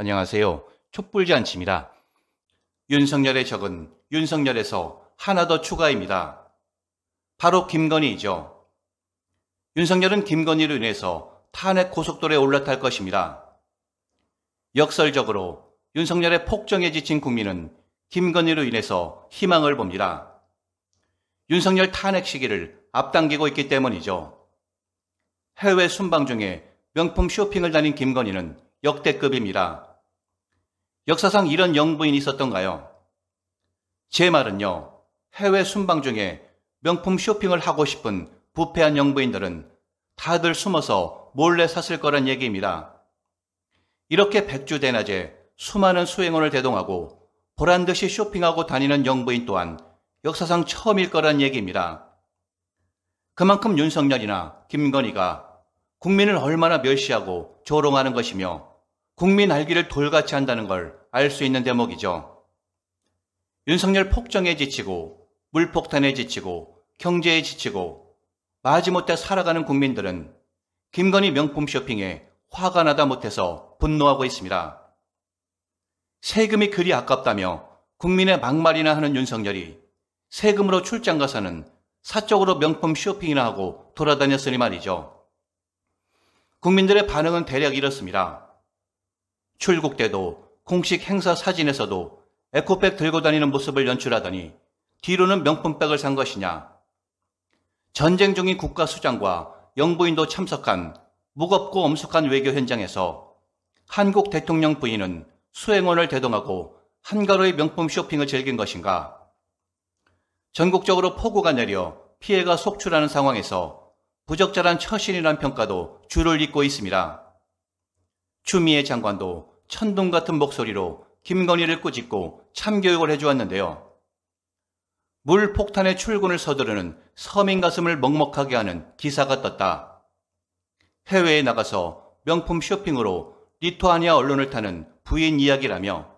안녕하세요. 촛불잔치입니다. 윤석열의 적은 윤석열에서 하나 더 추가입니다. 바로 김건희이죠. 윤석열은 김건희로 인해서 탄핵 고속도로에 올라탈 것입니다. 역설적으로 윤석열의 폭정에 지친 국민은 김건희로 인해서 희망을 봅니다. 윤석열 탄핵 시기를 앞당기고 있기 때문이죠. 해외 순방 중에 명품 쇼핑을 다닌 김건희는 역대급입니다. 역사상 이런 영부인이 있었던가요? 제 말은요, 해외 순방 중에 명품 쇼핑을 하고 싶은 부패한 영부인들은 다들 숨어서 몰래 샀을 거란 얘기입니다. 이렇게 백주대낮에 수많은 수행원을 대동하고 보란 듯이 쇼핑하고 다니는 영부인 또한 역사상 처음일 거란 얘기입니다. 그만큼 윤석열이나 김건희가 국민을 얼마나 멸시하고 조롱하는 것이며 국민 알기를 돌같이 한다는 걸 알수 있는 대목이죠. 윤석열 폭정에 지치고 물폭탄에 지치고 경제에 지치고 마지못해 살아가는 국민들은 김건희 명품 쇼핑에 화가 나다 못해서 분노하고 있습니다. 세금이 그리 아깝다며 국민의 막말이나 하는 윤석열이 세금으로 출장 가서는 사적으로 명품 쇼핑이나 하고 돌아다녔으니 말이죠. 국민들의 반응은 대략 이렇습니다. 출국 때도 공식 행사 사진에서도 에코백 들고 다니는 모습을 연출하더니 뒤로는 명품백을 산 것이냐. 전쟁 중인 국가 수장과 영부인도 참석한 무겁고 엄숙한 외교 현장에서 한국 대통령 부인은 수행원을 대동하고 한가로이 명품 쇼핑을 즐긴 것인가. 전국적으로 폭우가 내려 피해가 속출하는 상황에서 부적절한 처신이란 평가도 줄을 잇고 있습니다. 추미애 장관도 천둥 같은 목소리로 김건희를 꾸짖고 참교육을 해주었는데요. 물 폭탄의 출근을 서두르는 서민 가슴을 먹먹하게 하는 기사가 떴다. 해외에 나가서 명품 쇼핑으로 리투아니아 언론을 타는 부인 이야기라며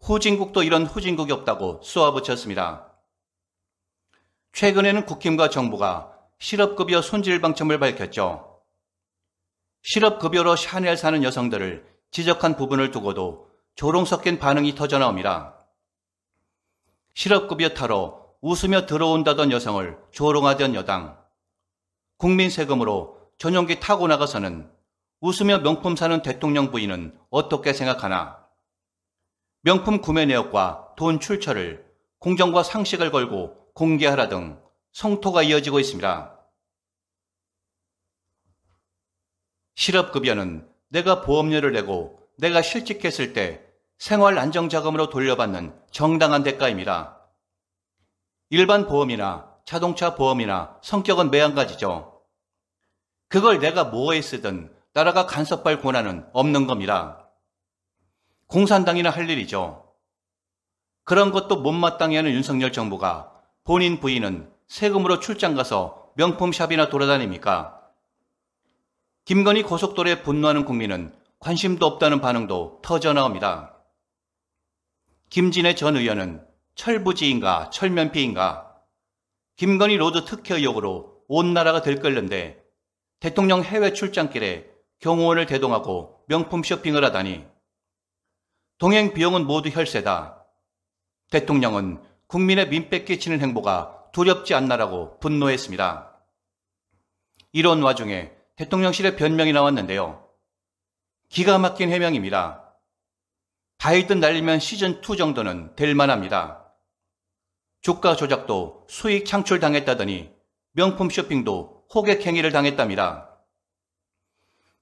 후진국도 이런 후진국이 없다고 쏘아붙였습니다. 최근에는 국힘과 정부가 실업급여 손질 방침을 밝혔죠. 실업급여로 샤넬 사는 여성들을 지적한 부분을 두고도 조롱 섞인 반응이 터져나옵니다. 실업급여 타로 웃으며 들어온다던 여성을 조롱하던 여당. 국민 세금으로 전용기 타고 나가서는 웃으며 명품 사는 대통령 부인은 어떻게 생각하나? 명품 구매 내역과 돈 출처를 공정과 상식을 걸고 공개하라 등 성토가 이어지고 있습니다. 실업급여는 내가 보험료를 내고 내가 실직했을 때 생활 안정자금으로 돌려받는 정당한 대가입니다. 일반 보험이나 자동차 보험이나 성격은 매한가지죠. 그걸 내가 뭐에 쓰든 나라가 간섭할 권한은 없는 겁니다. 공산당이나 할 일이죠. 그런 것도 못마땅해 하는 윤석열 정부가 본인 부인은 세금으로 출장 가서 명품샵이나 돌아다닙니까? 김건희 고속도로에 분노하는 국민은 관심도 없다는 반응도 터져나옵니다. 김진애 전 의원은 철부지인가 철면피인가 김건희 로드 특혜 의혹으로 온 나라가 들끓는데 대통령 해외 출장길에 경호원을 대동하고 명품 쇼핑을 하다니 동행 비용은 모두 혈세다. 대통령은 국민의 민폐 끼치는 행보가 두렵지 않나라고 분노했습니다. 이런 와중에 대통령실의 변명이 나왔는데요. 기가 막힌 해명입니다. 바이든 날리면 시즌2 정도는 될 만합니다. 주가 조작도 수익 창출 당했다더니 명품 쇼핑도 호객 행위를 당했답니다.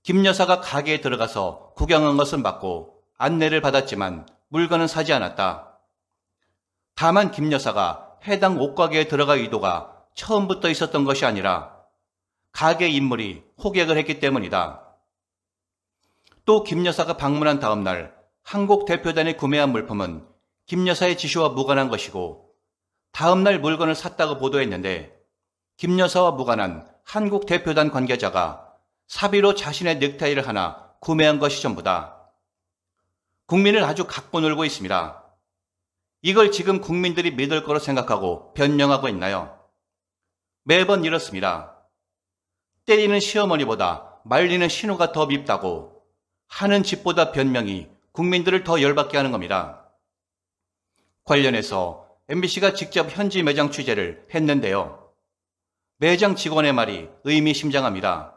김 여사가 가게에 들어가서 구경한 것은 맞고 안내를 받았지만 물건은 사지 않았다. 다만 김 여사가 해당 옷가게에 들어갈 의도가 처음부터 있었던 것이 아니라 가게 인물이 호객을 했기 때문이다. 또 김 여사가 방문한 다음 날 한국 대표단이 구매한 물품은 김 여사의 지시와 무관한 것이고 다음 날 물건을 샀다고 보도했는데 김 여사와 무관한 한국 대표단 관계자가 사비로 자신의 넥타이를 하나 구매한 것이 전부다. 국민을 아주 각본 울고 있습니다. 이걸 지금 국민들이 믿을 거로 생각하고 변명하고 있나요? 매번 이렇습니다. 때리는 시어머니보다 말리는 신우가 더 밉다고 하는 집보다 변명이 국민들을 더 열받게 하는 겁니다. 관련해서 MBC가 직접 현지 매장 취재를 했는데요. 매장 직원의 말이 의미심장합니다.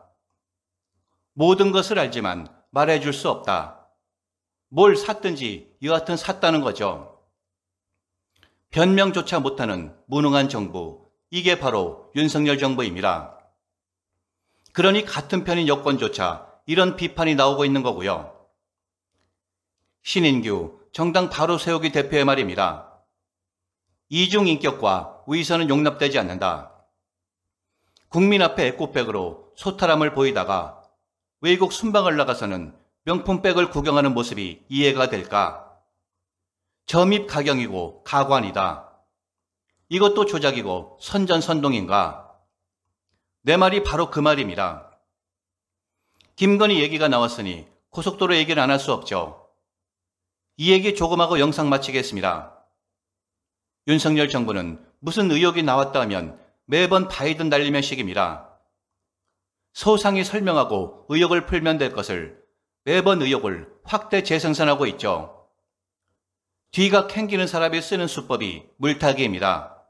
모든 것을 알지만 말해줄 수 없다. 뭘 샀든지 여하튼 샀다는 거죠. 변명조차 못하는 무능한 정부, 이게 바로 윤석열 정부입니다. 그러니 같은 편인 여권조차 이런 비판이 나오고 있는 거고요. 신인규 정당 바로 세우기 대표의 말입니다. 이중 인격과 위선은 용납되지 않는다. 국민 앞에 에코백으로 소탈함을 보이다가 외국 순방을 나가서는 명품백을 구경하는 모습이 이해가 될까? 점입 가경이고 가관이다. 이것도 조작이고 선전선동인가? 내 말이 바로 그 말입니다. 김건희 얘기가 나왔으니 고속도로 얘기를 안 할 수 없죠. 이 얘기 조금 하고 영상 마치겠습니다. 윤석열 정부는 무슨 의혹이 나왔다 면 매번 바이든 달리면 식입니다. 소상히 설명하고 의혹을 풀면 될 것을 매번 의혹을 확대 재생산하고 있죠. 뒤가 캥기는 사람이 쓰는 수법이 물타기입니다.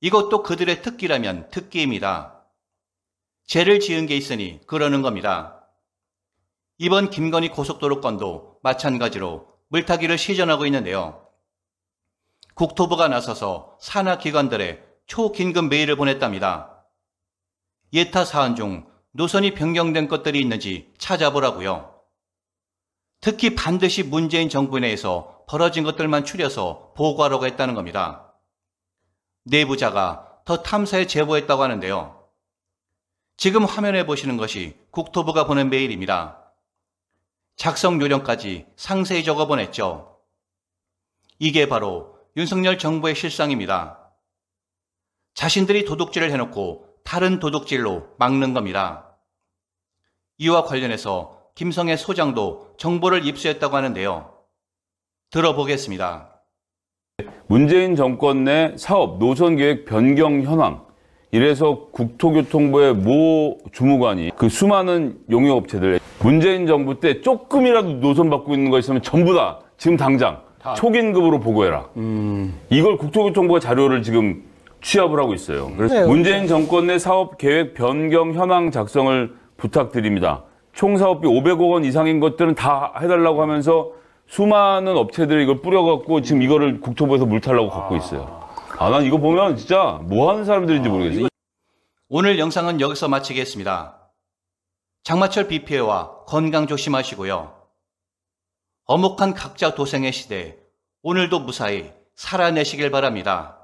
이것도 그들의 특기라면 특기입니다. 죄를 지은 게 있으니 그러는 겁니다. 이번 김건희 고속도로 건도 마찬가지로 물타기를 시전하고 있는데요. 국토부가 나서서 산하기관들의 초긴급 메일을 보냈답니다. 예타 사안 중 노선이 변경된 것들이 있는지 찾아보라고요. 특히 반드시 문재인 정부 내에서 벌어진 것들만 추려서 보고하라고 했다는 겁니다. 내부자가 더 탐사에 제보했다고 하는데요. 지금 화면에 보시는 것이 국토부가 보낸 메일입니다. 작성 요령까지 상세히 적어 보냈죠. 이게 바로 윤석열 정부의 실상입니다. 자신들이 도둑질을 해놓고 다른 도둑질로 막는 겁니다. 이와 관련해서 김성애 소장도 정보를 입수했다고 하는데요. 들어보겠습니다. 문재인 정권 내 사업 노선 계획 변경 현황 이래서 국토교통부의 모 주무관이 그 수많은 용역업체들 문재인 정부 때 조금이라도 노선 받고 있는 거 있으면 전부 다 지금 당장 다. 초긴급으로 보고해라. 음. 이걸 국토교통부가 자료를 지금 취합을 하고 있어요. 그래서 네, 문재인 네. 정권 내 사업 계획 변경 현황 작성을 부탁드립니다. 총 사업비 500억 원 이상인 것들은 다 해달라고 하면서 수많은 업체들이 이걸 뿌려갖고 지금 이거를 국토부에서 물탈려고 갖고 아. 있어요. 아, 난 이거 보면 진짜 뭐 하는 사람들인지 아, 모르겠어. 이거... 오늘 영상은 여기서 마치겠습니다. 장마철 비 피해와 건강 조심하시고요. 어목한 각자 도생의 시대, 오늘도 무사히 살아내시길 바랍니다.